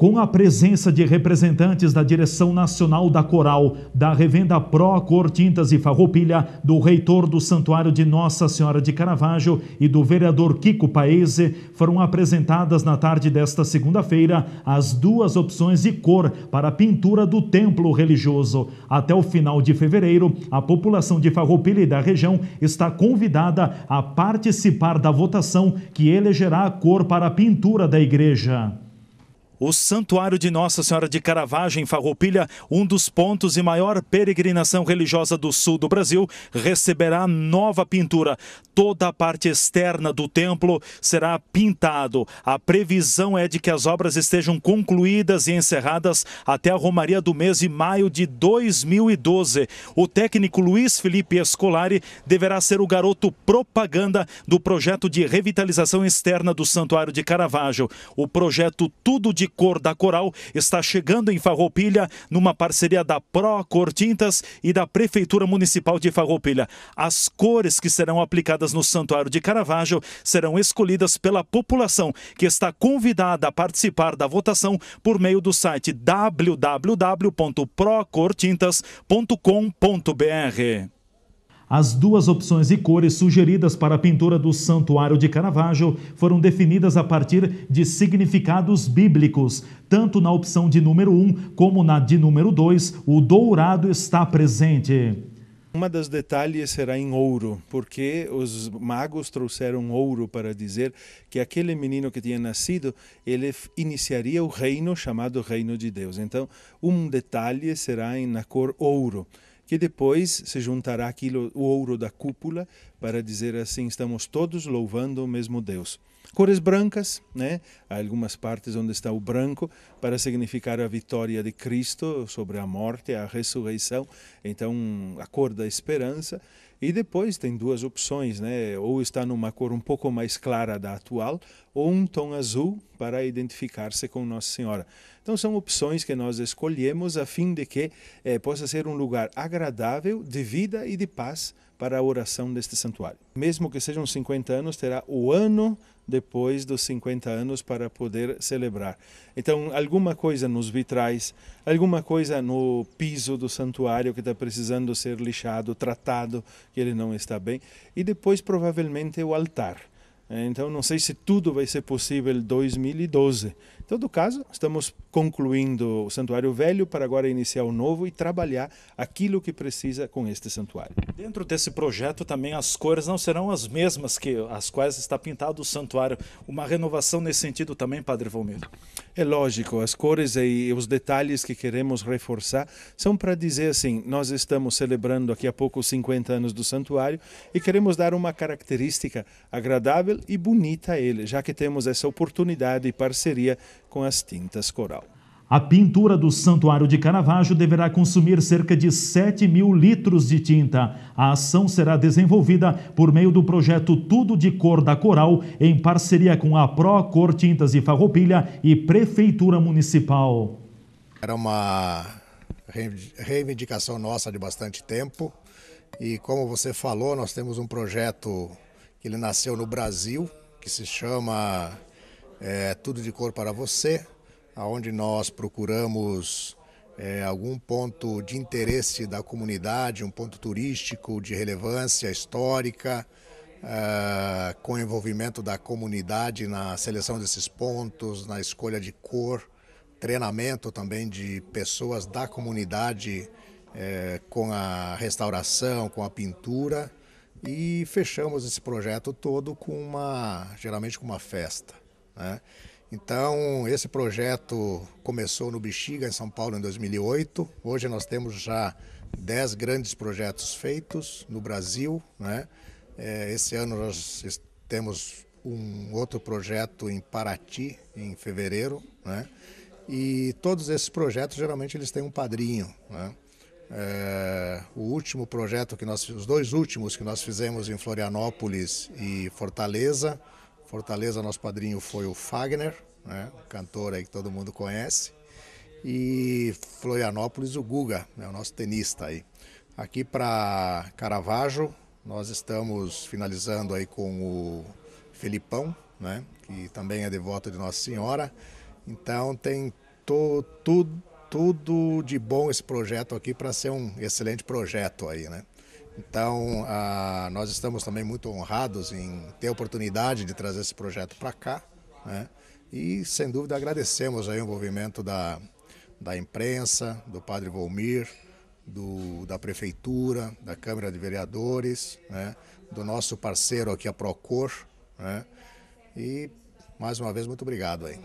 com a presença de representantes da direção nacional da Coral, da revenda Pro Cor Tintas e Farroupilha, do reitor do Santuário de Nossa Senhora de Caravaggio e do vereador Kiko Paese, foram apresentadas na tarde desta segunda-feira as duas opções de cor para a pintura do templo religioso. Até o final de fevereiro, a população de Farroupilha e da região está convidada a participar da votação que elegerá a cor para a pintura da igreja. O Santuário de Nossa Senhora de Caravaggio, em Farroupilha, um dos pontos de maior peregrinação religiosa do sul do Brasil, receberá nova pintura. Toda a parte externa do templo será pintado. A previsão é de que as obras estejam concluídas e encerradas até a Romaria do mês de maio de 2012. O técnico Luiz Felipe Escolari deverá ser o garoto propaganda do projeto de revitalização externa do Santuário de Caravaggio. O projeto Tudo de Cor da Coral está chegando em Farroupilha numa parceria da Pro Tintas e da Prefeitura Municipal de Farroupilha. As cores que serão aplicadas no Santuário de Caravaggio serão escolhidas pela população, que está convidada a participar da votação por meio do site www.procortintas.com.br. As duas opções e cores sugeridas para a pintura do Santuário de Caravaggio foram definidas a partir de significados bíblicos. Tanto na opção de número 1 um, como na de número 2, o dourado está presente. Uma das detalhes será em ouro, porque os magos trouxeram ouro para dizer que aquele menino que tinha nascido, ele iniciaria o reino chamado Reino de Deus. Então, um detalhe será na cor ouro que depois se juntará aquilo, o ouro da cúpula para dizer assim, estamos todos louvando o mesmo Deus. Cores brancas, né? Há algumas partes onde está o branco para significar a vitória de Cristo sobre a morte, a ressurreição. Então, a cor da esperança. E depois tem duas opções, né? Ou está numa cor um pouco mais clara da atual, ou um tom azul para identificar-se com Nossa Senhora. Então são opções que nós escolhemos a fim de que eh, possa ser um lugar agradável, de vida e de paz para a oração deste santuário. Mesmo que sejam 50 anos, terá o ano depois dos 50 anos para poder celebrar. Então, alguma coisa nos vitrais, alguma coisa no piso do santuário que está precisando ser lixado, tratado, que ele não está bem, e depois provavelmente o altar. Então, não sei se tudo vai ser possível 2012 todo caso, estamos concluindo o Santuário Velho para agora iniciar o novo e trabalhar aquilo que precisa com este santuário. Dentro desse projeto também as cores não serão as mesmas que as quais está pintado o santuário. Uma renovação nesse sentido também, Padre Valmir? É lógico, as cores e os detalhes que queremos reforçar são para dizer assim, nós estamos celebrando aqui a pouco os 50 anos do santuário e queremos dar uma característica agradável e bonita a ele, já que temos essa oportunidade e parceria com as tintas coral. A pintura do Santuário de Caravaggio deverá consumir cerca de 7 mil litros de tinta. A ação será desenvolvida por meio do projeto Tudo de Cor da Coral, em parceria com a Pro Cor Tintas e Farroupilha e Prefeitura Municipal. Era uma reivindicação nossa de bastante tempo e como você falou, nós temos um projeto que ele nasceu no Brasil, que se chama é, Tudo de Cor para Você, aonde nós procuramos é, algum ponto de interesse da comunidade, um ponto turístico de relevância histórica, é, com envolvimento da comunidade na seleção desses pontos, na escolha de cor, treinamento também de pessoas da comunidade é, com a restauração, com a pintura e fechamos esse projeto todo com uma geralmente com uma festa. Né? Então, esse projeto começou no Bexiga, em São Paulo, em 2008. Hoje nós temos já 10 grandes projetos feitos no Brasil. Né? Eh, esse ano nós temos um outro projeto em Paraty, em fevereiro. Né? E todos esses projetos, geralmente, eles têm um padrinho. Né? É, o último projeto que nós os dois últimos que nós fizemos em Florianópolis e Fortaleza Fortaleza, nosso padrinho foi o Fagner, né? cantor aí que todo mundo conhece. E Florianópolis, o Guga, né? o nosso tenista aí. Aqui para Caravaggio, nós estamos finalizando aí com o Felipão, né? que também é devoto de Nossa Senhora. Então tem to, tu, tudo de bom esse projeto aqui para ser um excelente projeto aí, né? Então, ah, nós estamos também muito honrados em ter a oportunidade de trazer esse projeto para cá. Né? E, sem dúvida, agradecemos o envolvimento da, da imprensa, do padre Volmir, do, da Prefeitura, da Câmara de Vereadores, né? do nosso parceiro aqui, a Procor. Né? E mais uma vez, muito obrigado aí.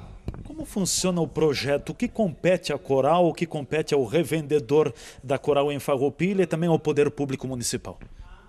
Como funciona o projeto? O que compete à Coral, o que compete ao revendedor da Coral em Farroupilha e também ao Poder Público Municipal?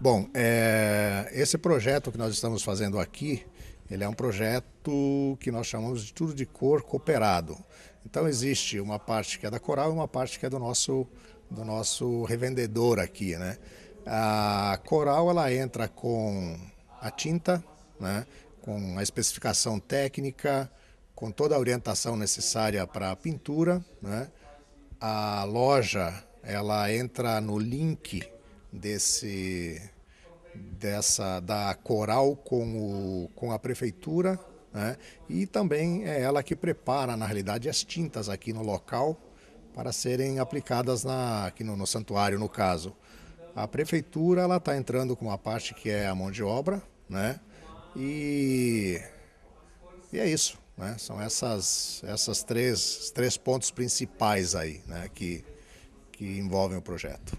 Bom, é, esse projeto que nós estamos fazendo aqui, ele é um projeto que nós chamamos de tudo de cor cooperado. Então existe uma parte que é da Coral e uma parte que é do nosso, do nosso revendedor aqui, né? A Coral, ela entra com a tinta, né? com a especificação técnica, com toda a orientação necessária para a pintura. Né? A loja ela entra no link desse dessa da Coral com, o, com a prefeitura né? e também é ela que prepara na realidade as tintas aqui no local para serem aplicadas na, aqui no, no santuário no caso a prefeitura ela está entrando com a parte que é a mão de obra né e, e é isso. Né? São essas, essas três, três pontos principais aí né? que, que envolvem o projeto.